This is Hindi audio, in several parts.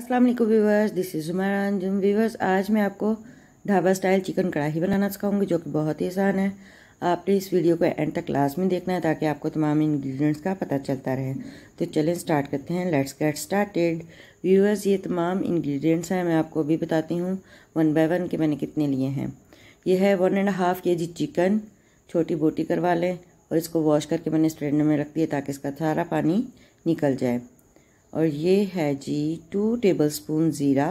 अस्सलाम वालेकुम viewers this is Umar Anjum viewers आज मैं आपको ढाबा स्टाइल चिकन कढ़ाई बनाना सिखाऊंगी जो कि बहुत ही आसान है आपने इस वीडियो को एंड तक लास्ट में देखना है ताकि आपको तमाम इंग्रेडिएंट्स का पता चलता रहे तो चलें स्टार्ट करते हैं लेट्स गेट स्टार्टेड व्यूवर्स ये तमाम इंग्रेडिएंट्स हैं मैं आपको अभी बताती हूँ वन बाय वन के मैंने कितने लिए हैं ये है वन एंड हाफ़ के जी चिकन छोटी बोटी करवा लें और इसको वॉश करके मैंने स्ट्रेनर में रख दिया ताकि इसका सारा पानी निकल जाए और ये है जी टू टेबलस्पून ज़ीरा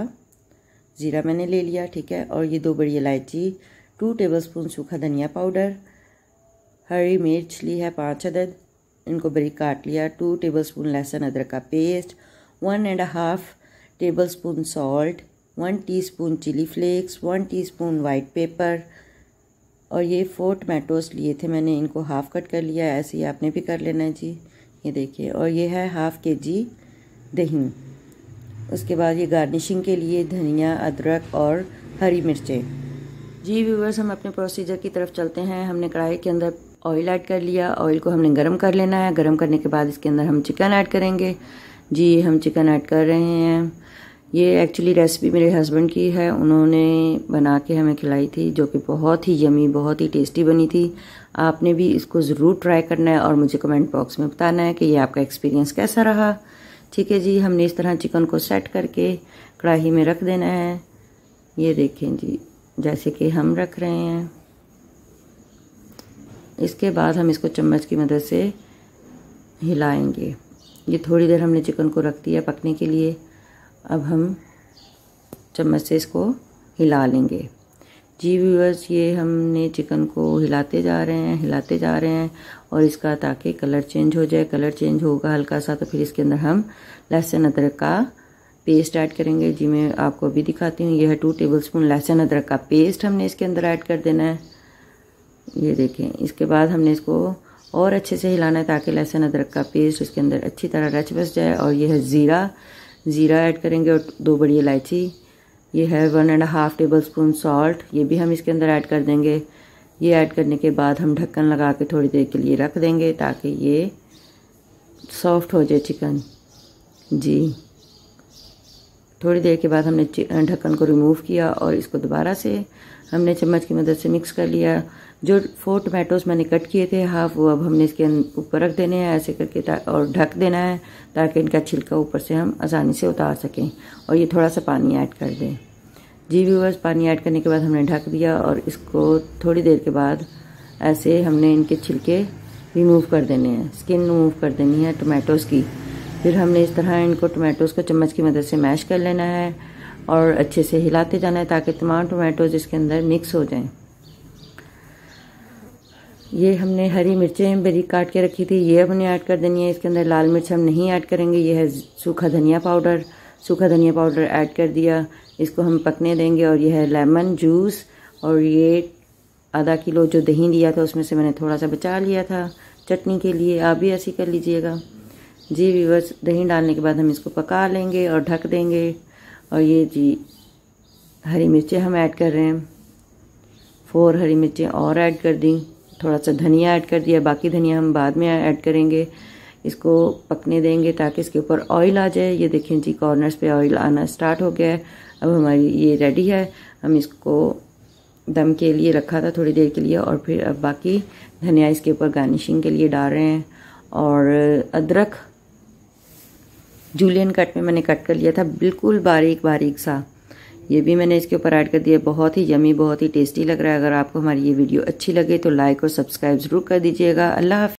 ज़ीरा मैंने ले लिया ठीक है और ये दो बड़ी इलायची टू टेबलस्पून सूखा धनिया पाउडर हरी मिर्च ली है पाँच अदद इनको बड़ी काट लिया टू टेबलस्पून लहसुन अदरक का paste one and half table spoon salt one tea spoon chili flakes one tea spoon white pepper और ये फोर टमाटोस लिए थे मैंने इनको हाफ़ कट कर लिया ऐसे ही आपने भी कर लेना है जी ये देखिए और ये है हाफ़ के जी दही उसके बाद ये गार्निशिंग के लिए धनिया अदरक और हरी मिर्चें जी व्यूवर्स हम अपने प्रोसीजर की तरफ चलते हैं हमने कढ़ाई के अंदर ऑयल ऐड कर लिया ऑयल को हमने गर्म कर लेना है गर्म करने के बाद इसके अंदर हम चिकन ऐड करेंगे जी हम चिकन ऐड कर रहे हैं ये एक्चुअली रेसिपी मेरे हस्बैंड की है उन्होंने बना के हमें खिलाई थी जो कि बहुत ही यमी बहुत ही टेस्टी बनी थी आपने भी इसको ज़रूर ट्राई करना है और मुझे कमेंट बॉक्स में बताना है कि ये आपका एक्सपीरियंस कैसा रहा ठीक है जी हमने इस तरह चिकन को सेट करके कढ़ाई में रख देना है ये देखें जी जैसे कि हम रख रहे हैं इसके बाद हम इसको चम्मच की मदद से हिलाएंगे ये थोड़ी देर हमने चिकन को रख दिया पकने के लिए अब हम चम्मच से इसको हिला लेंगे जी व्यूअर्स ये हमने चिकन को हिलाते जा रहे हैं हिलाते जा रहे हैं और इसका ताकि कलर चेंज हो जाए कलर चेंज होगा हल्का सा तो फिर इसके अंदर हम लहसुन अदरक का पेस्ट ऐड करेंगे जी मैं आपको अभी दिखाती हूँ यह है टू टेबल स्पून लहसुन अदरक का पेस्ट हमने इसके अंदर ऐड कर देना है ये देखें इसके बाद हमने इसको और अच्छे से हिलाना है ताकि लहसुन अदरक का पेस्ट इसके अंदर अच्छी तरह रच बस जाए और यह ज़ीरा ज़ीरा ऐड करेंगे और दो बड़ी इलायची ये है one and half table spoon salt ये भी हम इसके अंदर ऐड कर देंगे ये ऐड करने के बाद हम ढक्कन लगा के थोड़ी देर के लिए रख देंगे ताकि ये सॉफ्ट हो जाए चिकन जी थोड़ी देर के बाद हमने ढक्कन को रिमूव किया और इसको दोबारा से हमने चम्मच की मदद से मिक्स कर लिया जो फोर टमाटोज मैंने कट किए थे हाफ वो अब हमने इसके ऊपर रख देने हैं ऐसे करके और ढक देना है ताकि इनका छिलका ऊपर से हम आसानी से उतार सकें और ये थोड़ा सा पानी ऐड कर दें जी व्यूवर्स पानी ऐड करने के बाद हमने ढक दिया और इसको थोड़ी देर के बाद ऐसे हमने इनके छिलके रिमूव कर देने हैं स्किन रिमूव कर देनी है टोमेटोज़ की फिर हमने इस तरह इनको टोमेटोज़ को चम्मच की मदद से मैश कर लेना है और अच्छे से हिलाते जाना है ताकि तमाम टोमेटोज़ इसके अंदर मिक्स हो जाएं ये हमने हरी मिर्चें बरीक काट के रखी थी ये हमने ऐड कर देनी है इसके अंदर लाल मिर्च हम नहीं ऐड करेंगे ये है सूखा धनिया पाउडर सूखा धनिया पाउडर ऐड कर दिया इसको हम पकने देंगे और यह है लेमन जूस और ये आधा किलो जो दही दिया था उसमें से मैंने थोड़ा सा बचा लिया था चटनी के लिए आप भी ऐसी कर लीजिएगा जी वीवर्स दही डालने के बाद हम इसको पका लेंगे और ढक देंगे और ये जी हरी मिर्चें हम ऐड कर रहे हैं फोर हरी मिर्चें और ऐड कर दी थोड़ा सा धनिया ऐड कर दिया बाकी धनिया हम बाद में ऐड करेंगे इसको पकने देंगे ताकि इसके ऊपर ऑयल आ जाए ये देखें जी कॉर्नर्स पे ऑयल आना स्टार्ट हो गया है अब हमारी ये रेडी है हम इसको दम के लिए रखा था थोड़ी देर के लिए और फिर अब बाकी धनिया इसके ऊपर गार्निशिंग के लिए डाल रहे हैं और अदरक जूलियन कट में मैंने कट कर लिया था बिल्कुल बारीक बारीक सा ये भी मैंने इसके ऊपर ऐड कर दिया बहुत ही यमी बहुत ही टेस्टी लग रहा है अगर आपको हमारी ये वीडियो अच्छी लगे तो लाइक और सब्सक्राइब ज़रूर कर दीजिएगा अल्लाह